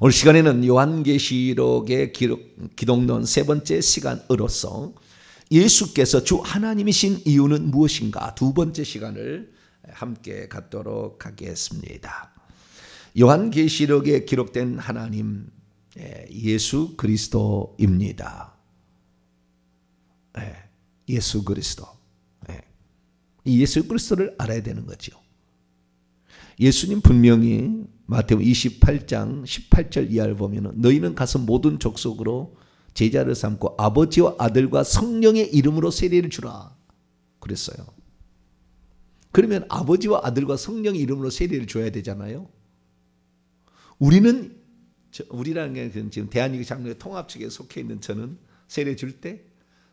오늘 시간에는 요한계시록의 기록, 기독론 세 번째 시간으로서 예수께서 주 하나님이신 이유는 무엇인가 두 번째 시간을 함께 갖도록 하겠습니다. 요한계시록에 기록된 하나님 예, 예수 그리스도입니다. 예, 예수 그리스도. 예, 이 예수 그리스도를 알아야 되는 거죠. 예수님 분명히 마태복 28장 18절 이하를 보면 너희는 가서 모든 족속으로 제자를 삼고 아버지와 아들과 성령의 이름으로 세례를 주라 그랬어요. 그러면 아버지와 아들과 성령의 이름으로 세례를 줘야 되잖아요. 우리는 우리라는 게 그 지금 대한민국 장로회 통합 측에 속해 있는 저는 세례 줄 때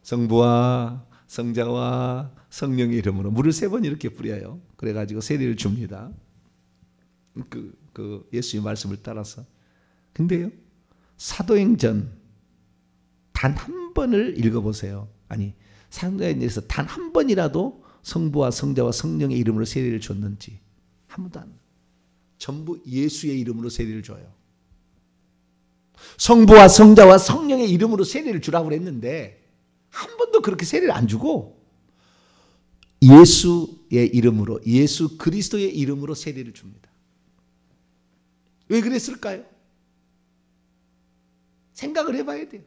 성부와 성자와 성령의 이름으로 물을 세 번 이렇게 뿌려요. 그래가지고 세례를 줍니다. 그 그예수님 말씀을 따라서. 근데요. 사도행전 단 한 번을 읽어 보세요. 아니, 사도행전에서 단 한 번이라도 성부와 성자와 성령의 이름으로 세례를 줬는지 한 번도 안. 전부 예수의 이름으로 세례를 줘요. 성부와 성자와 성령의 이름으로 세례를 주라고 그랬는데 한 번도 그렇게 세례를 안 주고 예수의 이름으로 예수 그리스도의 이름으로 세례를 줍니다. 왜 그랬을까요? 생각을 해봐야 돼요.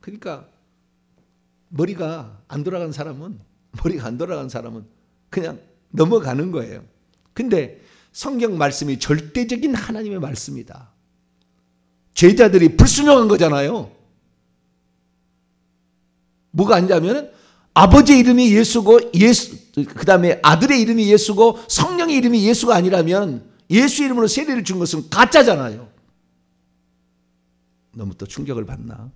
그러니까 머리가 안 돌아간 사람은 머리가 안 돌아간 사람은 그냥 넘어가는 거예요. 근데 성경 말씀이 절대적인 하나님의 말씀이다. 죄자들이 불순종한 거잖아요. 뭐가 아니냐면 아버지 이름이 예수고 예수 그 다음에 아들의 이름이 예수고 성령의 이름이 예수가 아니라면 예수 이름으로 세례를 준 것은 가짜잖아요. 너무 또 충격을 받나?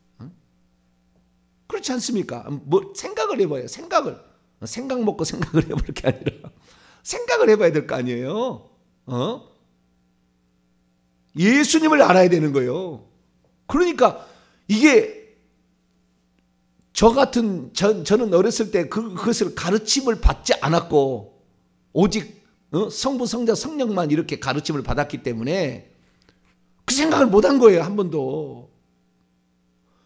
그렇지 않습니까? 뭐 생각을 해봐요. 생각을 생각 먹고 생각을 해볼 게 아니라 생각을 해봐야 될 거 아니에요. 어? 예수님을 알아야 되는 거예요. 그러니까 이게 저 같은 저, 저는 어렸을 때 그, 것을 가르침을 받지 않았고 오직 어? 성부 성자 성령만 이렇게 가르침을 받았기 때문에 그 생각을 못 한 거예요 한 번도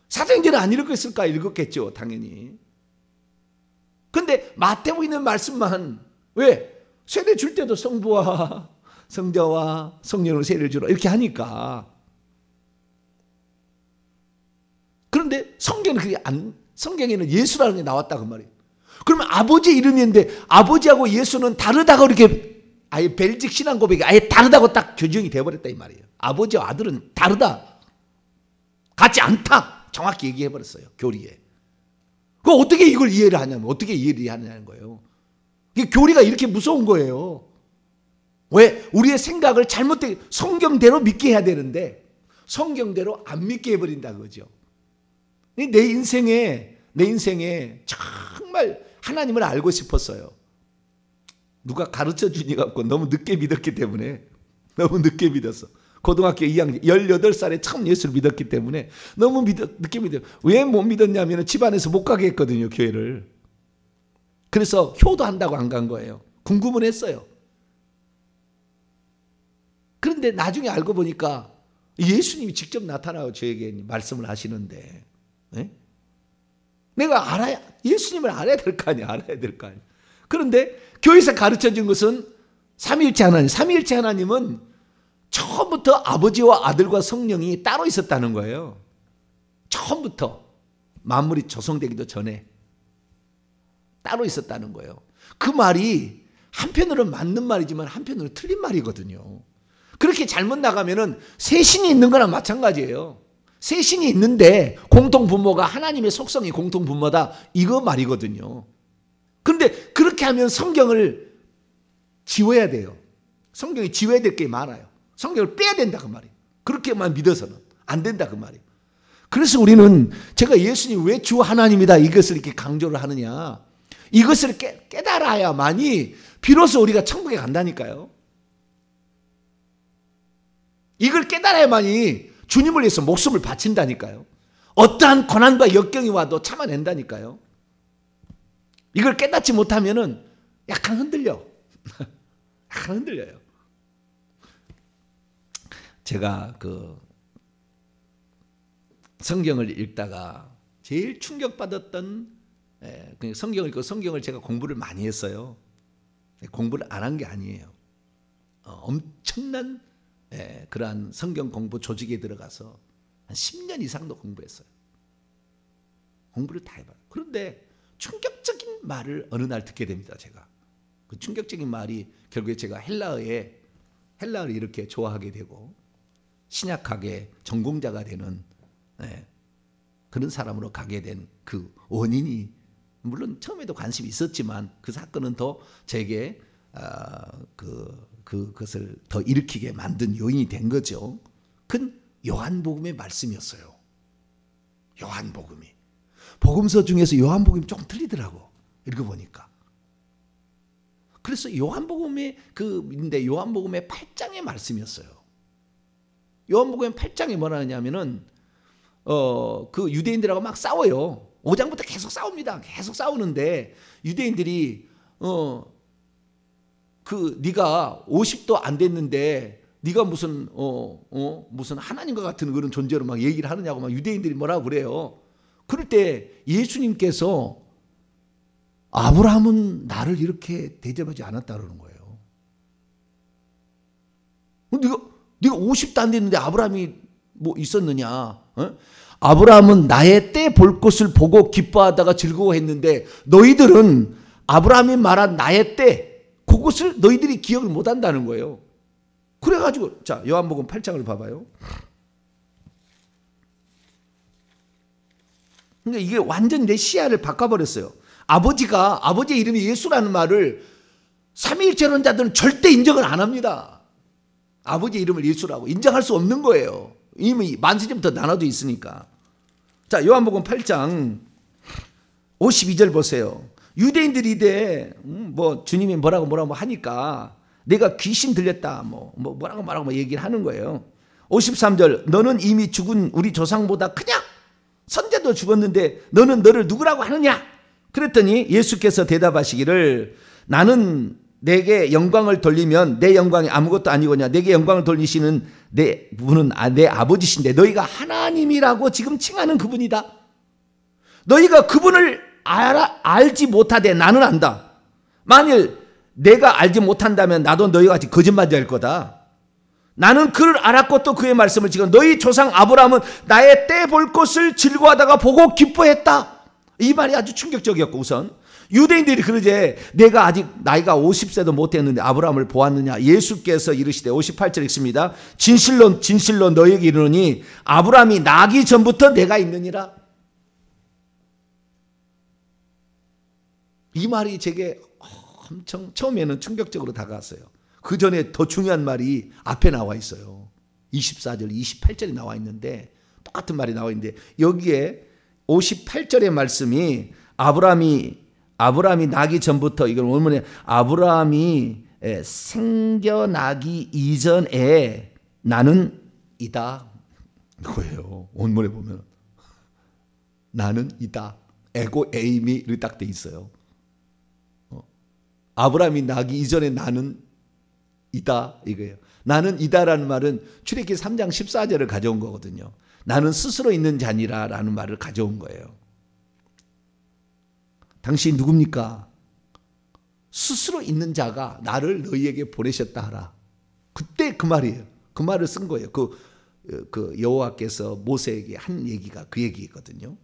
사도행전을 안 읽었을까 읽었겠죠 당연히 근데 마태복 있는 말씀만 왜 세례 줄 때도 성부와 성자와 성령으로 세례를 주라 이렇게 하니까 그런데 성경은 그게 안 성경에는 예수라는 게 나왔다 그 말이에요. 그러면 아버지 이름인데 아버지하고 예수는 다르다고 이렇게 아예 벨직 신앙 고백이 아예 다르다고 딱 규정이 돼버렸다 이 말이에요. 아버지와 아들은 다르다. 같지 않다. 정확히 얘기해버렸어요. 교리에. 그 어떻게 이걸 이해를 하냐면 어떻게 이해를 하냐는 거예요. 이 교리가 이렇게 무서운 거예요. 왜 우리의 생각을 잘못되 성경대로 믿게 해야 되는데 성경대로 안 믿게 해버린다 그거죠. 내 인생에 내 인생에 정말 하나님을 알고 싶었어요. 누가 가르쳐 주니 갖고 너무 늦게 믿었기 때문에 너무 늦게 믿었어. 고등학교 2학년 18살에 처음 예수를 믿었기 때문에 너무 믿어, 늦게 믿어. 왜못 믿었냐면 집안에서 못 가게 했거든요, 교회를. 그래서 효도한다고 안 간 거예요. 궁금은 했어요. 그런데 나중에 알고 보니까 예수님이 직접 나타나요 저에게 말씀을 하시는데 네? 내가 알아야 예수님을 알아야 될 거 아니야. 알아야 될 거 아니야. 그런데 교회에서 가르쳐 준 것은 삼일체 하나님. 삼일체 하나님은 처음부터 아버지와 아들과 성령이 따로 있었다는 거예요. 처음부터 만물이 조성되기도 전에 따로 있었다는 거예요. 그 말이 한편으로는 맞는 말이지만 한편으로는 틀린 말이거든요. 그렇게 잘못 나가면은 새 신이 있는 거나 마찬가지예요. 세 신이 있는데 공통 분모가 하나님의 속성이 공통 분모다 이거 말이거든요. 그런데 그렇게 하면 성경을 지워야 돼요. 성경이 지워야 될 게 많아요. 성경을 빼야 된다 그 말이에요. 그렇게만 믿어서는 안 된다 그 말이에요. 그래서 우리는 제가 예수님 왜 주 하나님이다 이것을 이렇게 강조를 하느냐 이것을 깨, 깨달아야만이 비로소 우리가 천국에 간다니까요. 이걸 깨달아야만이 주님을 위해서 목숨을 바친다니까요. 어떠한 고난과 역경이 와도 참아낸다니까요. 이걸 깨닫지 못하면은 약간 흔들려. 약간 흔들려요. 제가 그 성경을 읽다가 제일 충격받았던 예, 그 성경을 읽고 그 성경을 제가 공부를 많이 했어요. 공부를 안 한 게 아니에요. 어, 엄청난 예, 그러한 성경 공부 조직에 들어가서 한 10년 이상도 공부했어요. 공부를 다 해봐요. 그런데 충격적인 말을 어느 날 듣게 됩니다, 제가. 그 충격적인 말이 결국에 제가 헬라어에 헬라어를 이렇게 좋아하게 되고 신약하게 전공자가 되는 예, 그런 사람으로 가게 된 그 원인이 물론 처음에도 관심이 있었지만 그 사건은 더 제게 아, 그 그것을 더 일으키게 만든 요인이 된 거죠. 그 요한복음의 말씀이었어요. 요한복음이. 복음서 중에서 요한복음이 조금 틀리더라고. 읽어보니까. 그래서 요한복음의 그인데 요한복음의 8장의 말씀이었어요. 요한복음 8장이 뭐라 하냐면은 어그 유대인들하고 막 싸워요. 5장부터 계속 싸웁니다. 계속 싸우는데 유대인들이 어그 네가 50도 안 됐는데 네가 무슨 어, 어 무슨 하나님과 같은 그런 존재로 막 얘기를 하느냐고 막 유대인들이 뭐라 고 그래요. 그럴 때 예수님께서 아브라함은 나를 이렇게 대접하지 않았다 그러는 거예요. 네가 네가 50도 안 됐는데 아브라함이 뭐 있었느냐? 어? 아브라함은 나의 때 볼 것을 보고 기뻐하다가 즐거워했는데 너희들은 아브라함이 말한 나의 때 그것을 너희들이 기억을 못 한다는 거예요. 그래가지고 자 요한복음 8장을 봐봐요. 그러 이게 완전 내 시야를 바꿔버렸어요. 아버지가 아버지의 이름이 예수라는 말을 삼일체론자들은 절대 인정을 안 합니다. 아버지의 이름을 예수라고 인정할 수 없는 거예요. 이미 만세전부터 나눠져 있으니까. 자 요한복음 8장 52절 보세요. 유대인들이 돼. 음, 뭐 주님이 뭐라고 뭐라고 뭐 하니까 내가 귀신 들렸다. 뭐, 뭐 뭐라고 뭐라고 뭐 얘기를 하는 거예요. 53절 너는 이미 죽은 우리 조상보다 그냥 선제도 죽었는데 너는 너를 누구라고 하느냐? 그랬더니 예수께서 대답하시기를 나는 내게 영광을 돌리면 내 영광이 아무것도 아니거냐. 내게 영광을 돌리시는 내 분은 아, 내 아버지신데 너희가 하나님이라고 지금 칭하는 그분이다. 너희가 그분을 알아, 알지 못하되 나는 안다. 만일 내가 알지 못한다면 나도 너희 같이 거짓말될 거다. 나는 그를 알았고 또 그의 말씀을 지금 너희 조상 아브라함은 나의 때 볼 것을 즐거워하다가 보고 기뻐했다. 이 말이 아주 충격적이었고 우선 유대인들이 그러제 내가 아직 나이가 50세도 못 됐는데 아브라함을 보았느냐 예수께서 이르시되 58절 읽습니다. 진실로 진실로 너희에게 이르노니 아브라함이 나기 전부터 내가 있느니라. 이 말이 제게 엄청 처음에는 충격적으로 다가왔어요. 그 전에 더 중요한 말이 앞에 나와 있어요. 24절, 28절이 나와 있는데 똑같은 말이 나와 있는데 여기에 58절의 말씀이 아브라함이 아브라함이 나기 전부터 이건 원문에 아브라함이 생겨나기 이전에 나는 이다 이거예요. 원문에 보면 나는 이다 에고 에이미를 딱돼 있어요. 아브라함이 나기 이전에 나는 이다 이거예요. 나는 이다라는 말은 출애기 3장 14절을 가져온 거거든요. 나는 스스로 있는 자니라라는 말을 가져온 거예요. 당신이 누굽니까? 스스로 있는 자가 나를 너희에게 보내셨다 하라. 그때 그 말이에요. 그 말을 쓴 거예요. 그, 그 여호와께서 모세에게 한 얘기가 그 얘기거든요.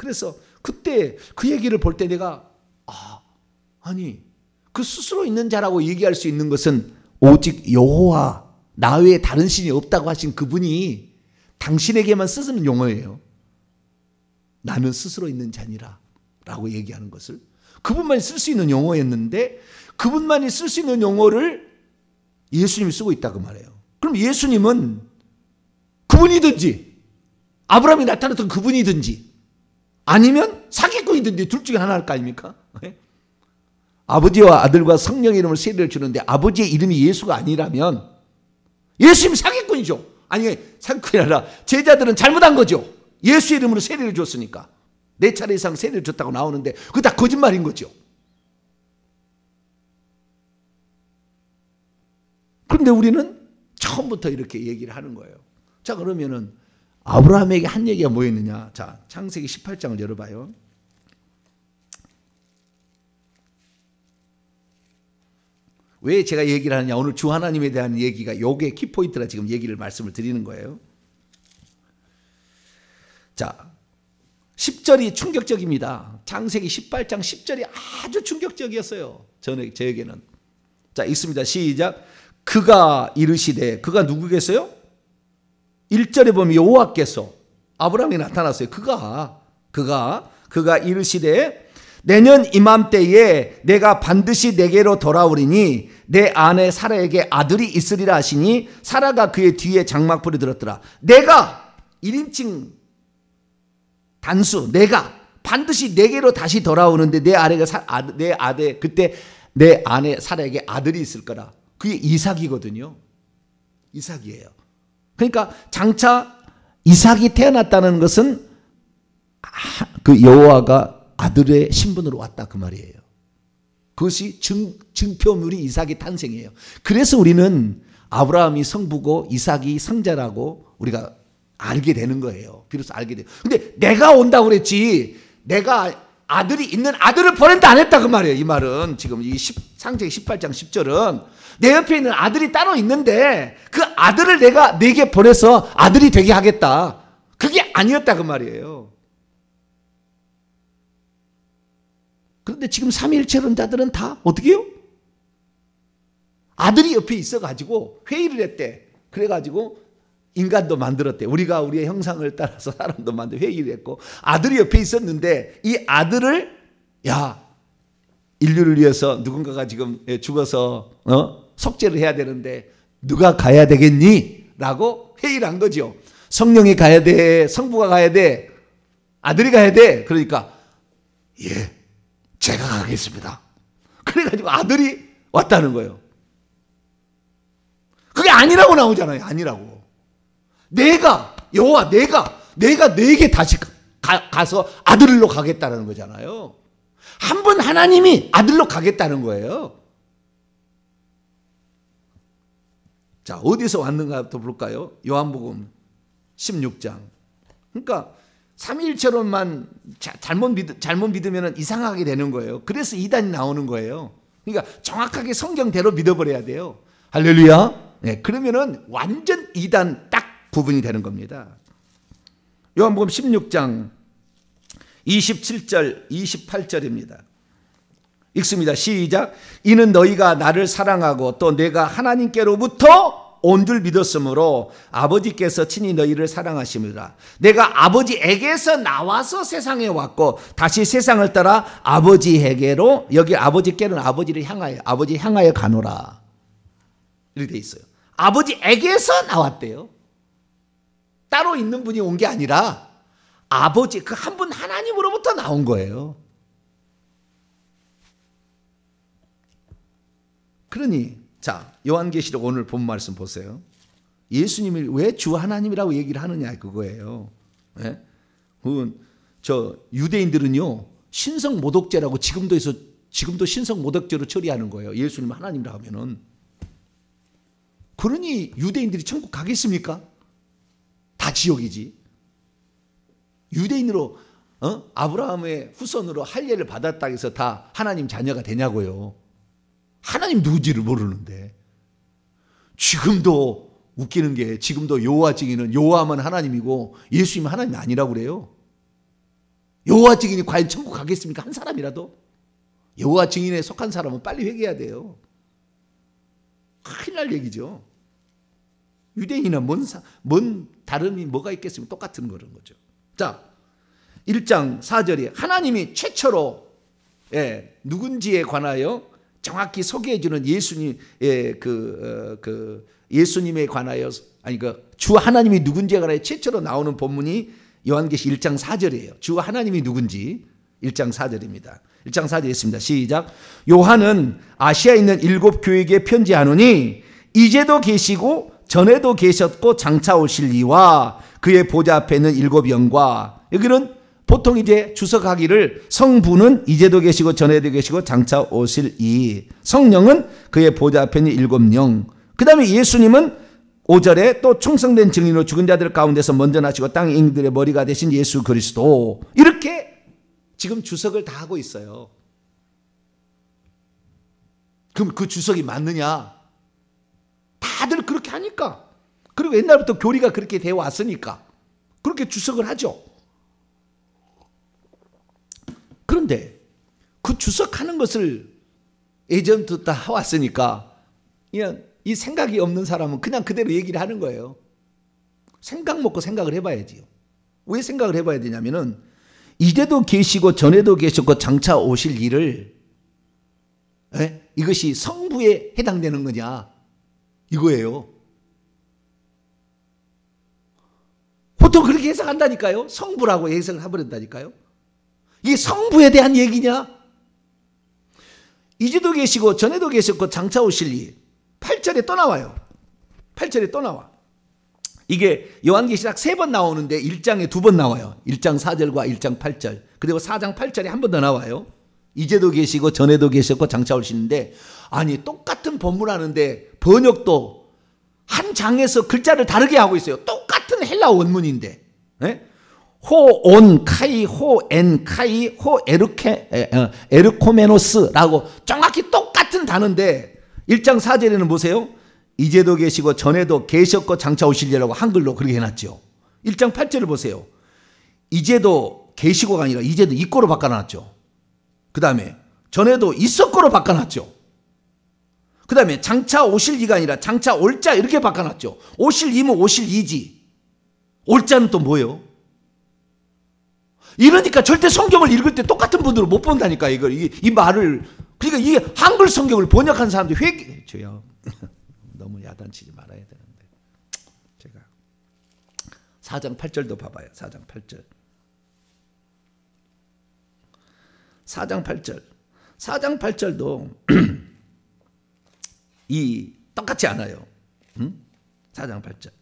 그래서 그때 그 얘기를 볼 때 내가 아, 아니 그 스스로 있는 자라고 얘기할 수 있는 것은 오직 여호와 나 외에 다른 신이 없다고 하신 그분이 당신에게만 쓰는 용어예요. 나는 스스로 있는 자니라 라고 얘기하는 것을 그분만이 쓸 수 있는 용어였는데 그분만이 쓸 수 있는 용어를 예수님이 쓰고 있다고 말해요. 그럼 예수님은 그분이든지 아브라함이 나타났던 그분이든지 아니면 사기꾼이든지 둘 중에 하나 일거 아닙니까? 아버지와 아들과 성령의 이름을 세례를 주는데 아버지의 이름이 예수가 아니라면 예수님 사기꾼이죠. 아니 사기꾼이 아니라 제자들은 잘못한 거죠. 예수 이름으로 세례를 줬으니까. 네 차례 이상 세례를 줬다고 나오는데 그거 다 거짓말인 거죠. 그런데 우리는 처음부터 이렇게 얘기를 하는 거예요. 자 그러면은 아브라함에게 한 얘기가 뭐였느냐. 자 창세기 18장을 열어봐요. 왜 제가 얘기를 하느냐? 오늘 주 하나님에 대한 얘기가 요게 키포인트라 지금 얘기를 말씀을 드리는 거예요. 자, 10절이 충격적입니다. 장세기 18장 10절이 아주 충격적이었어요. 저는 저에게는. 자, 있습니다. 시작. 그가 이르시되 그가 누구겠어요? 1절에 보면 여호와께서 아브라함이 나타났어요. 그가 그가 그가 이르시되 내년 이맘때에 내가 반드시 내게로 돌아오리니 내 아내 사라에게 아들이 있으리라 하시니 사라가 그의 뒤에 장막불이 들었더라. 내가 1인칭 단수 내가 반드시 내게로 다시 돌아오는데 내 아내가 사, 아, 내 아내 그때 내 아내 사라에게 아들이 있을 거라. 그게 이삭이거든요. 이삭이에요. 그러니까 장차 이삭이 태어났다는 것은 그 여호와가 아들의 신분으로 왔다 그 말이에요. 그것이 증, 증표물이 이삭의 탄생이에요. 그래서 우리는 아브라함이 성부고 이삭이 성자라고 우리가 알게 되는 거예요. 비로소 알게 돼요. 근데 내가 온다고 그랬지. 내가 아들이 있는 아들을 보낸다 안 했다 그 말이에요. 이 말은 지금 이 10, 상책 18장 10절은 내 옆에 있는 아들이 따로 있는데 그 아들을 내가 내게 보내서 아들이 되게 하겠다. 그게 아니었다 그 말이에요. 근데 지금 삼일체론자들은 다 어떻게 해요? 아들이 옆에 있어가지고 회의를 했대. 그래가지고 인간도 만들었대. 우리가 우리의 형상을 따라서 사람도 만들 회의를 했고 아들이 옆에 있었는데 이 아들을 야 인류를 위해서 누군가가 지금 예, 죽어서 어? 속죄를 해야 되는데 누가 가야 되겠니? 라고 회의를 한 거죠. 성령이 가야 돼. 성부가 가야 돼. 아들이 가야 돼. 그러니까 예 제가 가겠습니다. 그래가지고 아들이 왔다는 거예요. 그게 아니라고 나오잖아요. 아니라고. 내가 여호와 내가 내가 내게 다시 가, 가서 아들로 가겠다는 거잖아요. 한 번 하나님이 아들로 가겠다는 거예요. 자, 어디서 왔는가부터 볼까요? 요한복음 16장. 그러니까 삼일처럼만 잘못, 믿, 잘못 믿으면 이상하게 되는 거예요. 그래서 이단이 나오는 거예요. 그러니까 정확하게 성경대로 믿어버려야 돼요. 할렐루야. 네, 그러면은 완전 이단 딱부분이 되는 겁니다. 요한복음 16장 27절 28절입니다. 읽습니다. 시작. 이는 너희가 나를 사랑하고 또 내가 하나님께로부터 온줄 믿었으므로 아버지께서 친히 너희를 사랑하십니다. 내가 아버지에게서 나와서 세상에 왔고 다시 세상을 따라 아버지에게로 여기 아버지께는 아버지를 향하여 아버지 향하여 가노라. 이렇게 돼 있어요. 아버지에게서 나왔대요. 따로 있는 분이 온 게 아니라 아버지 그 한 분 하나님으로부터 나온 거예요. 그러니 자 요한계시록 오늘 본 말씀 보세요. 예수님을 왜 주 하나님이라고 얘기를 하느냐 그거예요. 예? 저 유대인들은요 신성 모독죄라고 지금도 해서 지금도 신성 모독죄로 처리하는 거예요. 예수님 하나님이라 하면은 그러니 유대인들이 천국 가겠습니까? 다 지옥이지. 유대인으로 어? 아브라함의 후손으로 할례를 받았다 해서 다 하나님 자녀가 되냐고요. 하나님 누구지를 모르는데 지금도 웃기는 게 지금도 여호와 증인은 여호와만 하나님이고 예수님은 하나님 아니라고 그래요. 여호 증인이 과연 천국 가겠습니까? 한 사람이라도 여호 증인에 속한 사람은 빨리 회개해야 돼요. 큰일 날 얘기죠. 유대인이나 뭔, 사, 뭔 다름이 뭐가 있겠습니까? 똑같은 그런 거죠. 자, 1장 4절이 하나님이 최초로 예, 누군지에 관하여 정확히 소개해 주는 예수님의 예, 그, 어, 그 예수님에 관하여 아니 그 주 하나님이 누군지에 관하여 최초로 나오는 본문이 요한계시 1장 4절이에요. 주 하나님이 누군지 1장 4절입니다. 1장 4절 있습니다. 시작. 요한은 아시아에 있는 일곱 교회에 편지하노니 이제도 계시고 전에도 계셨고 장차 오실 이와 그의 보좌 앞에 있는 일곱 영과 여기는 보통 이제 주석하기를 성부는 이제도 계시고 전에도 계시고 장차 오실 이 성령은 그의 보좌편이 일곱 영. 그 다음에 예수님은 5절에 또 충성된 증인으로 죽은 자들 가운데서 먼저 나시고 땅의 인들의 머리가 되신 예수 그리스도 이렇게 지금 주석을 다 하고 있어요. 그럼 그 주석이 맞느냐? 다들 그렇게 하니까. 그리고 옛날부터 교리가 그렇게 되어 왔으니까. 그렇게 주석을 하죠. 그런데 그 주석하는 것을 예전부터 다왔으니까 그냥 이 생각이 없는 사람은 그냥 그대로 얘기를 하는 거예요. 생각 먹고 생각을 해봐야지요. 왜 생각을 해봐야 되냐면은 이제도 계시고 전에도 계셨고 장차 오실 일을 에? 이것이 성부에 해당되는 거냐 이거예요. 보통 그렇게 해석한다니까요. 성부라고 해석을 해버린다니까요. 이 성부에 대한 얘기냐? 이제도 계시고 전에도 계셨고 장차 오실 이 8절에 또 나와요. 8절에 또 나와. 이게 요한계시록 세 번 나오는데 1장에 두 번 나와요. 1장 4절과 1장 8절. 그리고 4장 8절에 한 번 더 나와요. 이제도 계시고 전에도 계셨고 장차 오시는데 아니 똑같은 본문 하는데 번역도 한 장에서 글자를 다르게 하고 있어요. 똑같은 헬라 원문인데. 네? 호온 카이 호 엔 카이 호 에르케 에, 어, 르코메노스라고 정확히 똑같은 단어인데 1장 4절에는 보세요. 이제도 계시고 전에도 계셨고 장차 오실리라고 한글로 그렇게 해놨죠. 1장 8절을 보세요. 이제도 계시고가 아니라 이제도 있고로 바꿔놨죠. 그 다음에 전에도 있었고로 바꿔놨죠. 그 다음에 장차 오실리가 아니라 장차 올자 이렇게 바꿔놨죠. 오실이면 오실이지. 올자는 또 뭐예요? 이러니까 절대 성경을 읽을 때 똑같은 분들을 못 본다니까 이걸 이, 이 말을 그러니까 이 한글 성경을 번역한 사람들 회개 저요 너무 야단치지 말아야 되는데 제가 4장 8절도 봐봐요 4장 8절 4장 8절 4장 8절도 이 똑같지 않아요 음? 4장 8절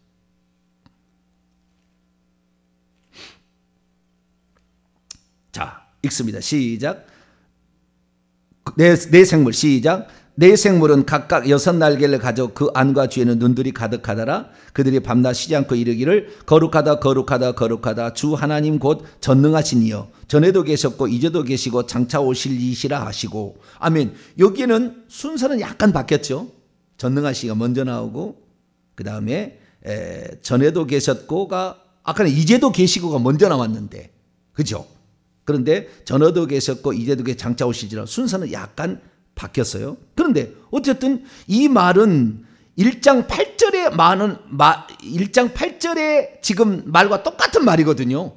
읽습니다. 시작. 내, 내 생물 시작. 네 생물은 각각 여섯 날개를 가져 그 안과 뒤에는 눈들이 가득하더라. 그들이 밤낮 쉬지 않고 이르기를 거룩하다 거룩하다 거룩하다 주 하나님 곧 전능하신 이여 전에도 계셨고 이제도 계시고 장차 오실 이시라 하시고 아멘. 여기에는 순서는 약간 바뀌었죠. 전능하시가 먼저 나오고 그 다음에 전에도 계셨고가 아까는 이제도 계시고가 먼저 나왔는데 그죠? 그런데 전어도 계셨고 이재도에 장차 오시지라 순서는 약간 바뀌었어요. 그런데 어쨌든 이 말은 1장 8절의 말은 마, 1장 8절의 지금 말과 똑같은 말이거든요.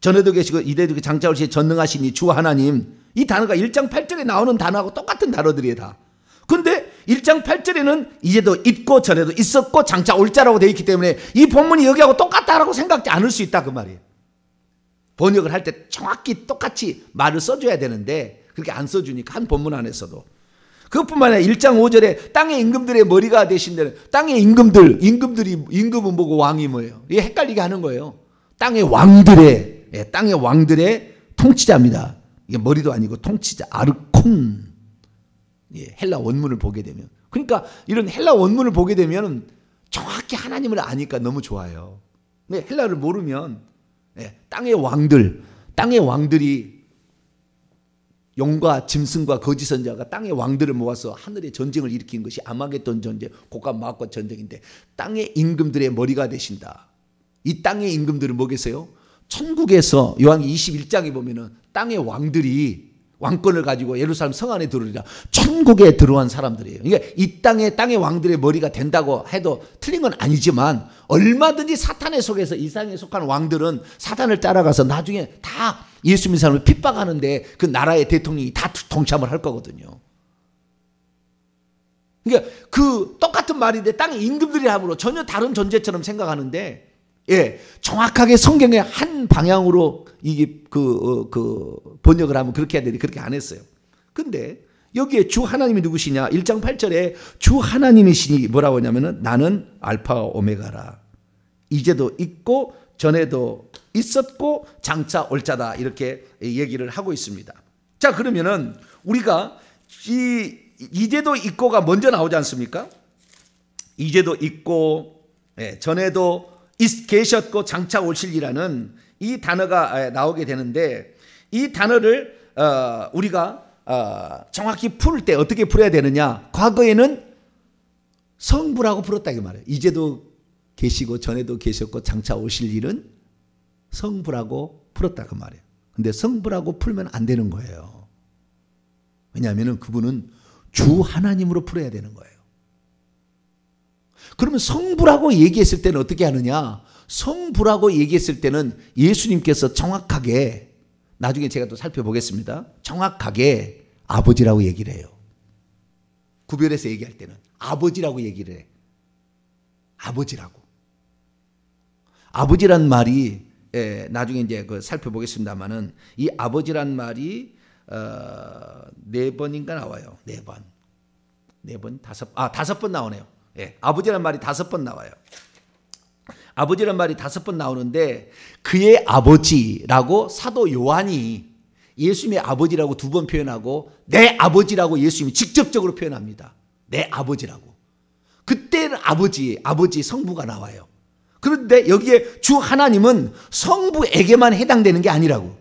전에도 계시고 이래도 장차 오시 전능하시니 주 하나님 이 단어가 1장 8절에 나오는 단어하고 똑같은 단어들이에요 다. 근데 1장 8절에는 이제도 있고 전에도 있었고 장차 올 자라고 돼 있기 때문에 이 본문이 여기하고 똑같다라고 생각지 않을 수 있다 그 말이에요. 번역을 할 때 정확히 똑같이 말을 써줘야 되는데 그렇게 안 써주니까 한 본문 안에서도 그것뿐만 아니라 1장 5절에 땅의 임금들의 머리가 되신다는 땅의 임금들 임금들이 임금은 뭐고 왕이 뭐예요 이게 헷갈리게 하는 거예요 땅의 왕들의 예, 땅의 왕들의 통치자입니다 이게 머리도 아니고 통치자 아르콘 예, 헬라 원문을 보게 되면 그러니까 이런 헬라 원문을 보게 되면 정확히 하나님을 아니까 너무 좋아요 근데 네, 헬라를 모르면 네, 땅의 왕들, 땅의 왕들이 용과 짐승과 거짓선 자가 땅의 왕들을 모아서 하늘의 전쟁을 일으킨 것이 아마겟돈 전쟁, 고가 마과 전쟁인데 땅의 임금들의 머리가 되신다. 이 땅의 임금들을 뭐겠어요? 천국에서 요한 21장에 보면은 땅의 왕들이 왕권을 가지고 예루살렘 성 안에 들어오자 천국에 들어온 사람들이에요. 그러니까 이 땅에 땅의 왕들의 머리가 된다고 해도 틀린 건 아니지만 얼마든지 사탄의 속에서 이상에 속한 왕들은 사탄을 따라가서 나중에 다 예수 믿는 사람을 핍박하는데 그 나라의 대통령이 다 동참을 할 거거든요. 그러니까 그 똑같은 말인데 땅의 임금들이 함으로 전혀 다른 존재처럼 생각하는데 예, 정확하게 성경의 한 방향으로 이게 그, 어, 그 번역을 하면 그렇게 해야 되니 그렇게 안 했어요. 근데 여기에 주 하나님이 누구시냐? 1장 8절에 주 하나님이시니 뭐라고 하냐면은 나는 알파 오메가라. 이제도 있고 전에도 있었고 장차 올 자다 이렇게 얘기를 하고 있습니다. 자, 그러면은 우리가 이 이제도 있고가 먼저 나오지 않습니까? 이제도 있고 예, 전에도 있, 계셨고 장차 오실이라는 이 단어가 나오게 되는데 이 단어를 어, 우리가 어, 정확히 풀 때 어떻게 풀어야 되느냐? 과거에는 성부라고 풀었다 이 말이에요. 이제도 계시고 전에도 계셨고 장차 오실 일은 성부라고 풀었다 그 말이에요. 근데 성부라고 풀면 안 되는 거예요. 왜냐하면 그분은 주 하나님으로 풀어야 되는 거예요. 그러면 성부라고 얘기했을 때는 어떻게 하느냐? 성부라고 얘기했을 때는 예수님께서 정확하게 나중에 제가 또 살펴보겠습니다. 정확하게 아버지라고 얘기를 해요. 구별해서 얘기할 때는 아버지라고 얘기를 해. 아버지라고. 아버지란 말이 예, 나중에 이제 그 살펴보겠습니다만은 이 아버지란 말이 어, 네 번인가 나와요. 네 번, 네 번, 다섯, 아 다섯 번 나오네요. 예, 아버지란 말이 다섯 번 나와요. 아버지란 말이 다섯 번 나오는데 그의 아버지라고 사도 요한이 예수님의 아버지라고 두 번 표현하고 내 아버지라고 예수님이 직접적으로 표현합니다. 내 아버지라고. 그때는 아버지, 아버지 성부가 나와요. 그런데 여기에 주 하나님은 성부에게만 해당되는 게 아니라고.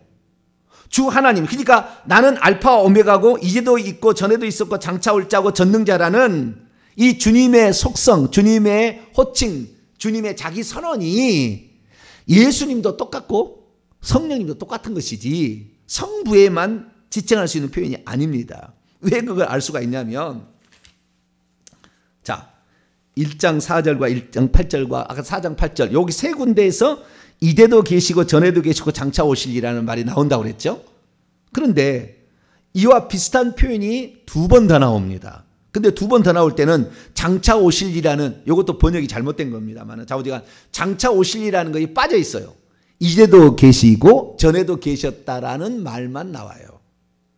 주 하나님, 그러니까 나는 알파와 오메가고 이제도 있고 전에도 있었고 장차 올 자고 전능자라는 이 주님의 속성, 주님의 호칭, 주님의 자기 선언이 예수님도 똑같고 성령님도 똑같은 것이지 성부에만 지칭할 수 있는 표현이 아닙니다. 왜 그걸 알 수가 있냐면 자 1장 4절과 1장 8절과 아까 4장 8절 여기 세 군데에서 이대도 계시고 전에도 계시고 장차 오실이라는 말이 나온다고 그랬죠. 그런데 이와 비슷한 표현이 두 번 더 나옵니다. 근데 두 번 더 나올 때는 장차 오실이라는 이것도 번역이 잘못된 겁니다만 자우지가 장차 오실이라는 것이 빠져 있어요. 이제도 계시고 전에도 계셨다라는 말만 나와요.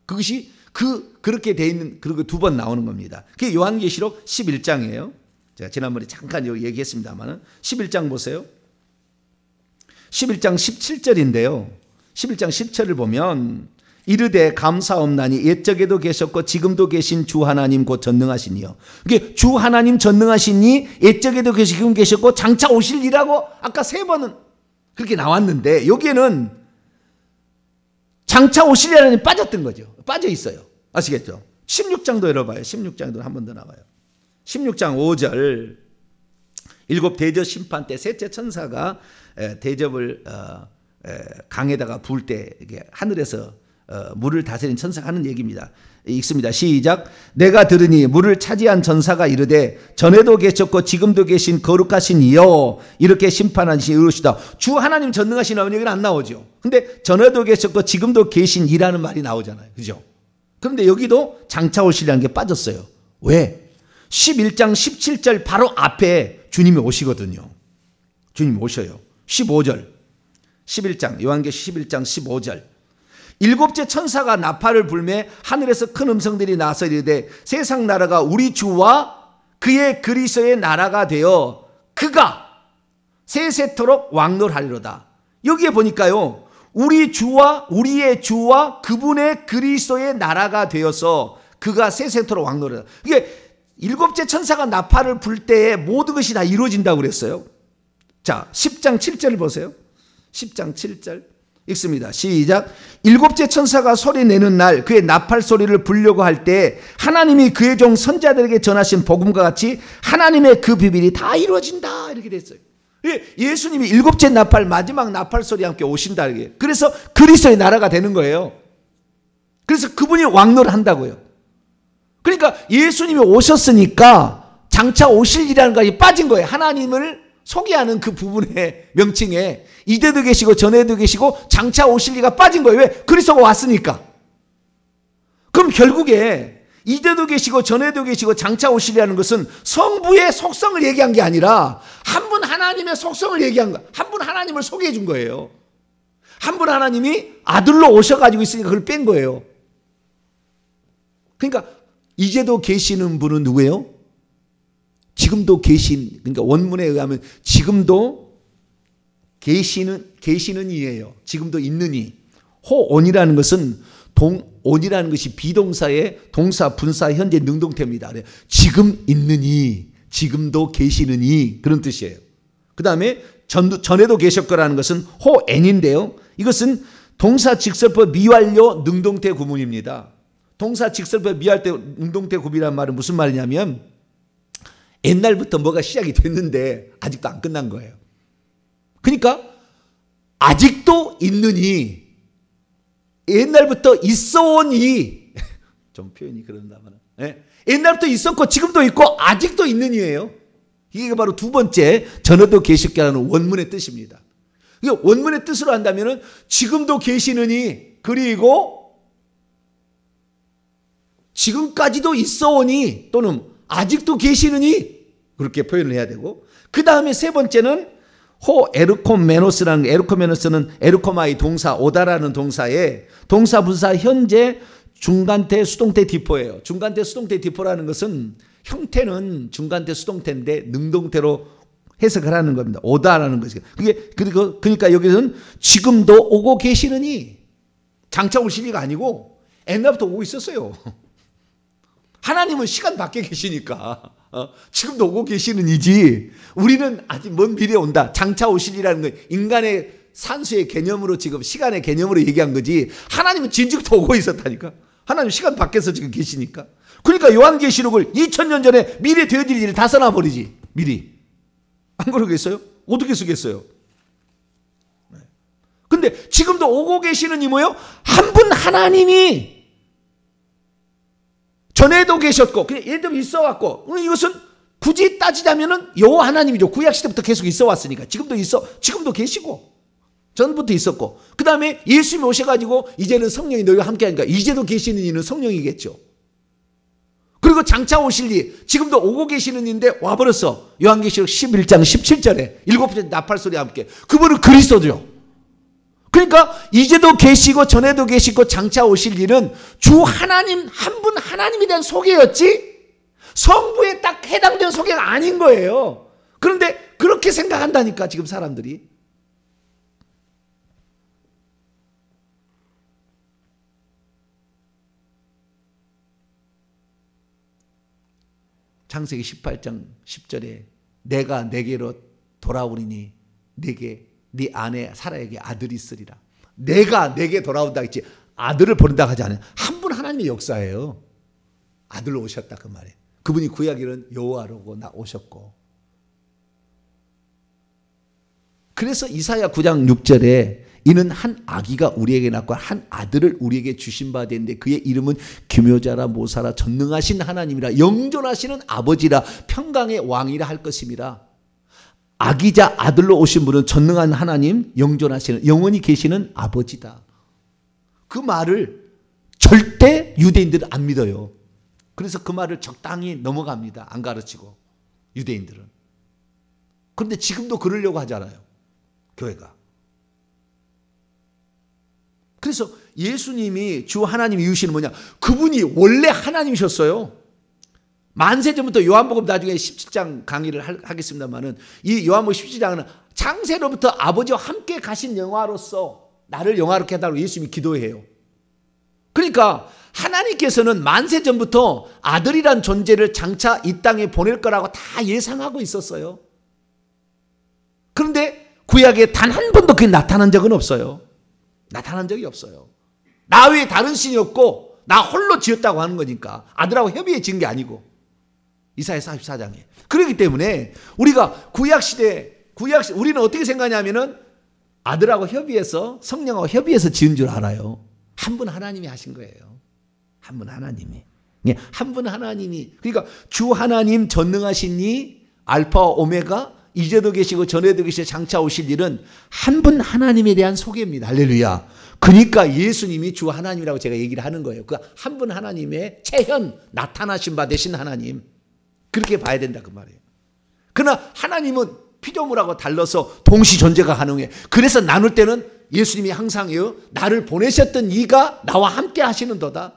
그것이 그 그렇게 돼 있는 그리고 두번 나오는 겁니다. 그게 요한계시록 11장이에요. 제가 지난번에 잠깐 얘기했습니다만 11장 보세요. 11장 17절인데요. 11장 10절을 보면 이르되 감사없나니 옛적에도 계셨고 지금도 계신 주 하나님 곧 전능하시니요. 이게 주 하나님 전능하시니 옛적에도 계시고 지금 계셨고 장차 오실이라고 아까 세 번은 그렇게 나왔는데 여기에는 장차 오실이라는 빠졌던 거죠. 빠져 있어요. 아시겠죠? 16장도 열어봐요. 16장도 한 번 더 나와요. 16장 5절 일곱 대저 심판 때 셋째 천사가 대접을 어, 강에다가 불때 하늘에서 어, 물을 다스린 천사가 하는 얘기입니다. 읽습니다. 시작. 내가 들으니 물을 차지한 천사가 이르되 전에도 계셨고 지금도 계신 거룩하신 이여 이렇게 심판하신 이시다주 하나님 전능하신 아버 얘기는 안 나오죠. 근데 전에도 계셨고 지금도 계신 이라는 말이 나오잖아요. 그죠? 그런데 여기도 장차 오시라는 게 빠졌어요. 왜? 11장 17절 바로 앞에 주님이 오시거든요. 주님이 오셔요. 15절. 11장 요한계 11장 15절. 일곱째 천사가 나팔을 불매 하늘에서 큰 음성들이 나서 이르되 세상 나라가 우리 주와 그의 그리스의 도 나라가 되어 그가 세세토록 왕놀하리로다. 여기에 보니까요. 우리 주와 우리의 주와 그분의 그리스도의 나라가 되어서 그가 세세토록 왕노를 이게 일곱째 천사가 나팔을 불 때에 모든 것이 다 이루어진다고 그랬어요. 자, 10장 7절을 보세요. 10장 7절. 읽습니다. 시작. 일곱째 천사가 소리 내는 날 그의 나팔 소리를 불려고 할 때 하나님이 그의 종 선자들에게 전하신 복음과 같이 하나님의 그 비밀이 다 이루어진다. 이렇게 됐어요. 예, 예수님이 일곱째 나팔 마지막 나팔 소리 함께 오신다. 이게. 그래서 그리스도의 나라가 되는 거예요. 그래서 그분이 왕노를 한다고요. 그러니까 예수님이 오셨으니까 장차 오실 일이라는 것이 빠진 거예요. 하나님을 소개하는 그 부분의 명칭에 이대도 계시고 전에도 계시고 장차 오실 리가 빠진 거예요. 왜? 그리스도가 왔으니까. 그럼 결국에 이대도 계시고 전에도 계시고 장차 오시리라는 것은 성부의 속성을 얘기한 게 아니라 한 분 하나님의 속성을 얘기한 거. 한 분 하나님을 소개해 준 거예요. 한 분 하나님이 아들로 오셔 가지고 있으니까 그걸 뺀 거예요. 그러니까 이제도 계시는 분은 누구예요? 지금도 계신 그러니까 원문에 의하면 지금도 계시는 계시는 이에요 지금도 있느니 호온이라는 것은 동온이라는 것이 비동사의 동사, 분사, 현재 능동태입니다. 지금 있는 이, 지금도 계시는 이 그런 뜻이에요. 그 다음에 전에도 계셨거라는 것은 호엔인데요. 이것은 동사 직설법 미완료 능동태 구문입니다. 동사 직설법 미완료 능동태 구문이란 말은 무슨 말이냐면 옛날부터 뭐가 시작이 됐는데 아직도 안 끝난 거예요. 그러니까 아직도 있느니 옛날부터 있어온이 좀 표현이 그런다만 예? 옛날부터 있었고 지금도 있고 아직도 있느니예요. 이게 바로 두 번째 전에도 계셨게라는 원문의 뜻입니다. 이게 원문의 뜻으로 한다면 지금도 계시느니 그리고 지금까지도 있어오니 또는 아직도 계시느니 그렇게 표현을 해야 되고 그 다음에 세 번째는 호 에르코메노스라는 에르코메노스는 에르코마이 동사 오다라는 동사에 동사 분사 현재 중간태 수동태 디포예요. 중간태 수동태 디포라는 것은 형태는 중간태 수동태인데 능동태로 해석을 하는 겁니다. 오다라는 것이. 그게 그리고 그러니까 여기서는 지금도 오고 계시느니 장차 오실 리가 아니고 옛날부터 오고 있었어요. 하나님은 시간 밖에 계시니까. 어? 지금도 오고 계시는 이지. 우리는 아직 먼 미래에 온다. 장차 오시리라는 건 인간의 산수의 개념으로 지금 시간의 개념으로 얘기한 거지. 하나님은 진즉도 오고 있었다니까. 하나님 시간 밖에서 지금 계시니까. 그러니까 요한계시록을 2000년 전에 미래 되어질 일을 다 써놔버리지. 미리. 안 그러겠어요? 어떻게 쓰겠어요? 네. 근데 지금도 오고 계시는 이 뭐요? 한 분 하나님이 전에도 계셨고 예를 들면 있어 왔고 이것은 굳이 따지자면은 여호와 하나님이죠. 구약 시대부터 계속 있어 왔으니까 지금도 있어 지금도 계시고 전부터 있었고 그 다음에 예수님이 오셔가지고 이제는 성령이 너희와 함께하니까 이제도 계시는 이는 성령이겠죠. 그리고 장차 오실 이 지금도 오고 계시는 인데 와버렸어. 요한계시록 11장 17절에 일곱 번째 나팔 소리와 함께 그분은 그리스도죠. 그러니까 이제도 계시고 전에도 계시고 장차 오실 일은 주 하나님 한 분 하나님에 대한 소개였지 성부에 딱 해당된 소개가 아닌 거예요. 그런데 그렇게 생각한다니까 지금 사람들이. 창세기 18장 10절에 내가 내게로 돌아오리니 내게 네 아내 사라에게 아들이 있으리라. 내가 내게 돌아온다 했지. 아들을 보낸다 하지 않아요. 한 분 하나님의 역사예요. 아들로 오셨다 그 말이에요. 그분이 구약에는 여호와로고 나 오셨고. 그래서 이사야 9장 6절에 이는 한 아기가 우리에게 낳고 한 아들을 우리에게 주신 바 되는데 그의 이름은 규묘자라 모사라 전능하신 하나님이라 영존하시는 아버지라 평강의 왕이라 할 것입니다. 아기자 아들로 오신 분은 전능한 하나님, 영존하시는, 영원히 계시는 아버지다. 그 말을 절대 유대인들은 안 믿어요. 그래서 그 말을 적당히 넘어갑니다. 안 가르치고. 유대인들은. 그런데 지금도 그러려고 하잖아요. 교회가. 그래서 예수님이 주 하나님 이유시는 뭐냐? 그분이 원래 하나님이셨어요. 만세 전부터 요한복음 나중에 17장 강의를 하겠습니다만은 이 요한복음 17장은 창세로부터 아버지와 함께 가신 영화로서 나를 영화롭게 해달라고 예수님이 기도해요. 그러니까 하나님께서는 만세 전부터 아들이란 존재를 장차 이 땅에 보낼 거라고 다 예상하고 있었어요. 그런데 구약에 단 한 번도 그게 나타난 적은 없어요. 나타난 적이 없어요. 나 외에 다른 신이 없고 나 홀로 지었다고 하는 거니까 아들하고 협의해 지은 게 아니고 이사야 44장에. 그렇기 때문에 우리가 구약 시대 구약 시대 우리는 어떻게 생각하냐면은 아들하고 협의해서 성령하고 협의해서 지은 줄 알아요. 한 분 하나님이 하신 거예요. 한 분 하나님이. 예, 한분 하나님이. 그러니까 주 하나님 전능하신 이 알파 오메가 이제도 계시고 전에도 계시고 장차 오실 일은 한 분 하나님에 대한 소개입니다. 할렐루야. 그러니까 예수님이 주 하나님이라고 제가 얘기를 하는 거예요. 그 한 분 하나님의 체현 나타나신 바 되신 하나님. 그렇게 봐야 된다 그 말이에요. 그러나 하나님은 피조물하고 달라서 동시 존재가 가능해. 그래서 나눌 때는 예수님이 항상요 나를 보내셨던 이가 나와 함께 하시는도다.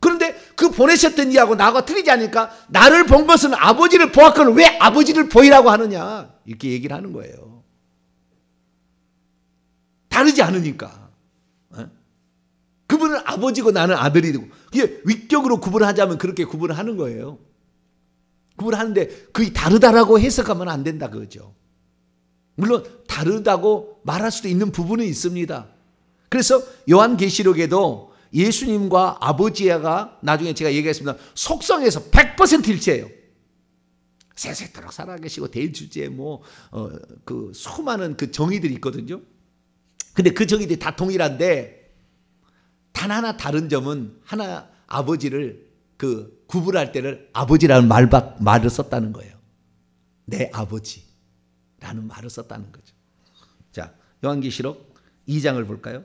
그런데 그 보내셨던 이하고 나하고 틀리지 않으니까 나를 본 것은 아버지를 보았건 왜 아버지를 보이라고 하느냐 이렇게 얘기를 하는 거예요. 다르지 않으니까. 어? 그분은 아버지고 나는 아들이고 이게 위격으로 구분하자면 그렇게 구분 하는 거예요. 그걸 하는데 그게 다르다라고 해석하면 안 된다 그거죠. 물론 다르다고 말할 수도 있는 부분은 있습니다. 그래서 요한계시록에도 예수님과 아버지가 야 나중에 제가 얘기했습니다. 속성에서 100% 일치해요. 세세토록 살아계시고 대주제 일 뭐그 어, 수많은 그 정의들이 있거든요. 근데 그 정의들이 다 동일한데 단 하나 다른 점은 하나 아버지를 그 구분할 때를 아버지라는 말, 말을 썼다는 거예요. 내 아버지라는 말을 썼다는 거죠. 자, 요한계시록 2장을 볼까요?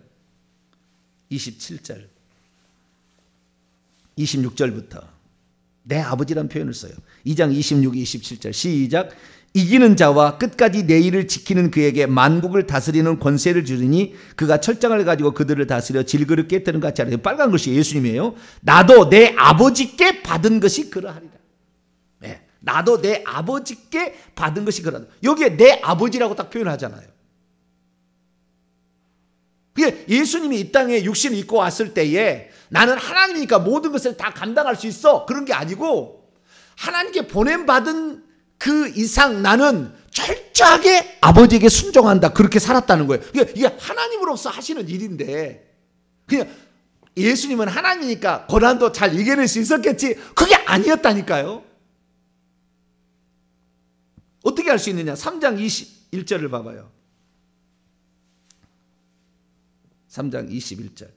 27절. 26절부터 내 아버지란 표현을 써요. 2장 26, 27절 시작 이기는 자와 끝까지 내 일을 지키는 그에게 만국을 다스리는 권세를 주리니 그가 철장을 가지고 그들을 다스려 질그릇 깨뜨는 것 같이 하리라. 빨간 것이 예수님이에요. 나도 내 아버지께 받은 것이 그러하리라. 네. 나도 내 아버지께 받은 것이 그러하리라 여기에 내 아버지라고 딱 표현하잖아요. 그게 예수님이 이 땅에 육신을 입고 왔을 때에 나는 하나님이니까 모든 것을 다 감당할 수 있어. 그런 게 아니고 하나님께 보냄 받은 그 이상 나는 철저하게 아버지에게 순종한다. 그렇게 살았다는 거예요. 그러니까 이게 하나님으로서 하시는 일인데 그냥 예수님은 하나님이니까 고난도 잘 이겨낼 수 있었겠지. 그게 아니었다니까요. 어떻게 알수 있느냐? 3장 21절을 봐봐요. 3장 21절.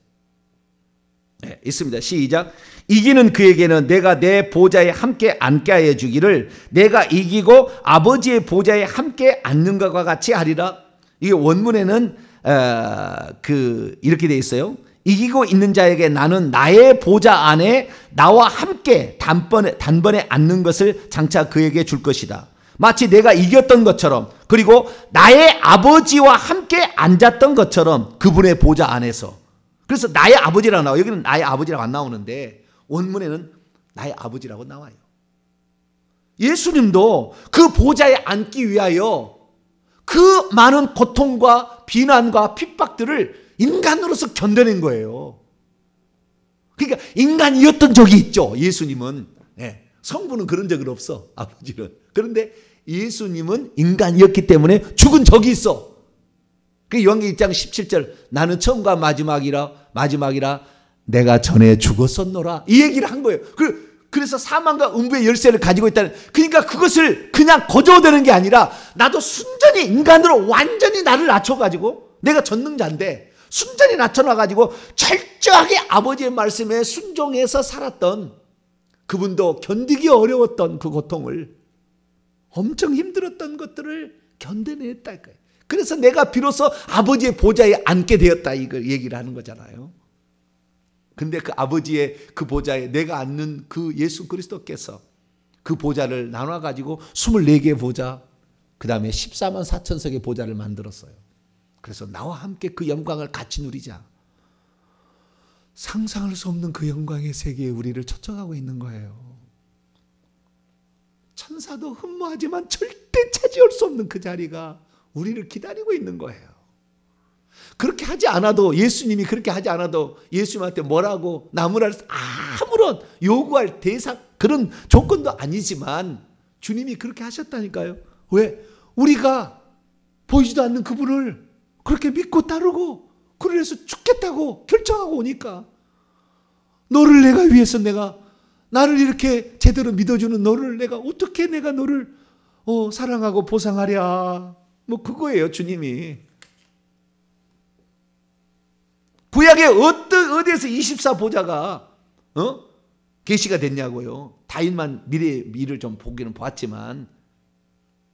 네, 있습니다. 시작. 이기는 그에게는 내가 내 보좌에 함께 앉게 하여 주기를 내가 이기고 아버지의 보좌에 함께 앉는 것과 같이 하리라. 이게 원문에는 어, 그 이렇게 돼 있어요. 이기고 있는 자에게 나는 나의 보좌 안에 나와 함께 단번에 단번에 앉는 것을 장차 그에게 줄 것이다. 마치 내가 이겼던 것처럼 그리고 나의 아버지와 함께 앉았던 것처럼 그분의 보좌 안에서 그래서 나의 아버지라고 나와. 여기는 나의 아버지라고 안 나오는데 원문에는 나의 아버지라고 나와요. 예수님도 그 보좌에 앉기 위하여 그 많은 고통과 비난과 핍박들을 인간으로서 견뎌낸 거예요. 그러니까 인간이었던 적이 있죠. 예수님은. 네. 성부는 그런 적은 없어. 아버지는. 그런데 예수님은 인간이었기 때문에 죽은 적이 있어. 그 요한계 1장 17절 나는 처음과 마지막이라 마지막이라 내가 전에 죽었었노라. 이 얘기를 한 거예요. 그, 그래서 사망과 음부의 열쇠를 가지고 있다는 그러니까 그것을 그냥 거저되는게 아니라 나도 순전히 인간으로 완전히 나를 낮춰가지고 내가 전능자인데 순전히 낮춰놔가지고 철저하게 아버지의 말씀에 순종해서 살았던 그분도 견디기 어려웠던 그 고통을 엄청 힘들었던 것들을 견뎌냈다 거예요. 그래서 내가 비로소 아버지의 보좌에 앉게 되었다 이걸 얘기를 하는 거잖아요. 근데 그 아버지의 그 보좌에 내가 앉는 그 예수 그리스도께서 그 보좌를 나눠 가지고 24개의 보좌 그다음에 14만 4천 석의 보좌를 만들었어요. 그래서 나와 함께 그 영광을 같이 누리자. 상상할 수 없는 그 영광의 세계에 우리를 초청하고 있는 거예요. 천사도 흠모하지만 절대 차지할 수 없는 그 자리가 우리를 기다리고 있는 거예요. 그렇게 하지 않아도 예수님이 그렇게 하지 않아도 예수님한테 뭐라고 나무랄 아무런 요구할 대상 그런 조건도 아니지만 주님이 그렇게 하셨다니까요. 왜 우리가 보이지도 않는 그분을 그렇게 믿고 따르고 그래서 죽겠다고 결정하고 오니까 너를 내가 위해서 내가 나를 이렇게 제대로 믿어주는 너를 내가 어떻게 내가 너를 어, 사랑하고 보상하랴 뭐 그거예요, 주님이. 구약의 어떤 어디에서 24보좌가 어? 계시가 됐냐고요. 다윗만 미래 미를 좀 보기는 보았지만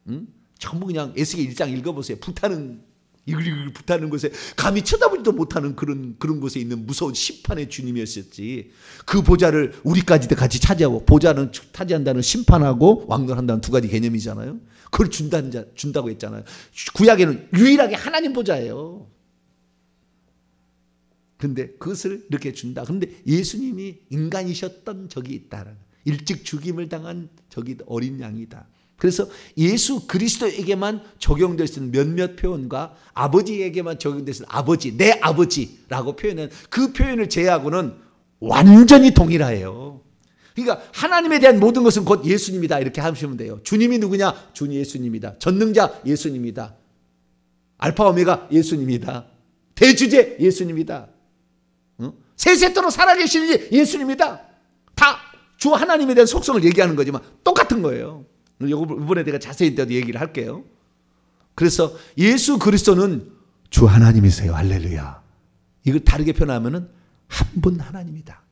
음? 전부 그냥 에스겔 1장 읽어보세요. 불타는 이글이글 붙다는 곳에 감히 쳐다보지도 못하는 그런 그런 곳에 있는 무서운 심판의 주님이었었지. 그 보좌를 우리까지도 같이 차지하고 보좌는 차지한다는 심판하고 왕관한다는 두 가지 개념이잖아요. 그걸 준다는 자, 준다고 했잖아요. 구약에는 유일하게 하나님 보좌예요. 근데 그것을 이렇게 준다. 근데 예수님이 인간이셨던 적이 있다라는 일찍 죽임을 당한 적이 어린 양이다. 그래서 예수 그리스도에게만 적용될 수 있는 몇몇 표현과 아버지에게만 적용될 수 있는 아버지, 내 아버지라고 표현은 그 표현을 제외하고는 완전히 동일해요. 그러니까 하나님에 대한 모든 것은 곧 예수님이다 이렇게 하시면 돼요. 주님이 누구냐? 주 예수님이다. 전능자 예수님이다. 알파 오메가 예수님이다. 대주제 예수님이다. 응? 세세토로 살아계시는 예수님이다. 다 주 하나님에 대한 속성을 얘기하는 거지만 똑같은 거예요. 이번에 내가 자세히 또 얘기를 할게요. 그래서 예수 그리스도는 주 하나님이세요. 할렐루야. 이걸 다르게 표현하면한 분 하나님이다.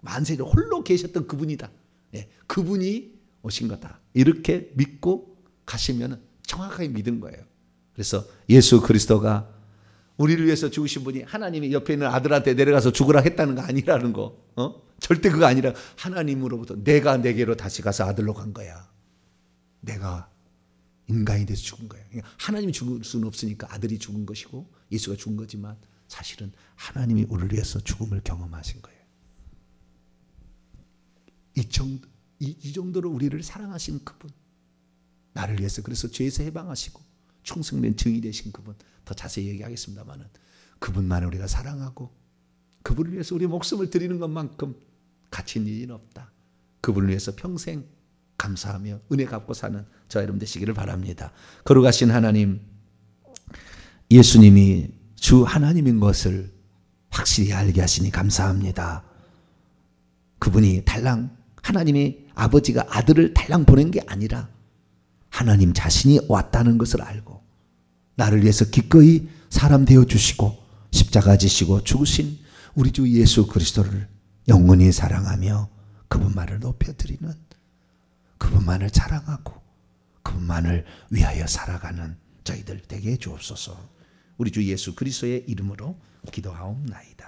만세를 홀로 계셨던 그분이다. 예, 그분이 오신 거다. 이렇게 믿고 가시면 정확하게 믿은 거예요. 그래서 예수 그리스도가 우리를 위해서 죽으신 분이 하나님이 옆에 있는 아들한테 내려가서 죽으라 했다는 거 아니라는 거. 어? 절대 그거 아니라 하나님으로부터 내가 내게로 다시 가서 아들로 간 거야. 내가 인간이 돼서 죽은 거예요. 그러니까 하나님이 죽을 수는 없으니까 아들이 죽은 것이고 예수가 죽은 거지만 사실은 하나님이 우리를 위해서 죽음을 경험하신 거예요. 이, 정 이, 이 정도로 우리를 사랑하신 그분, 나를 위해서 그래서 죄에서 해방하시고 충성된 증이 되신 그분, 더 자세히 얘기하겠습니다만은 그분만을 우리가 사랑하고 그분을 위해서 우리 목숨을 드리는 것만큼 가치 있는 일은 없다. 그분을 위해서 평생 감사하며 은혜 갚고 사는 저 여러분 되시기를 바랍니다. 거룩하신 하나님, 예수님이 주 하나님인 것을 확실히 알게 하시니 감사합니다. 그분이 달랑 하나님이 아버지가 아들을 달랑 보낸 게 아니라 하나님 자신이 왔다는 것을 알고 나를 위해서 기꺼이 사람 되어 주시고 십자가 지시고 죽으신 우리 주 예수 그리스도를 영원히 사랑하며 그분 말을 높여 드리는 그분만을 사랑하고 그분만을 위하여 살아가는 저희들 되게 해 주옵소서. 우리 주 예수 그리스도의 이름으로 기도하옵나이다.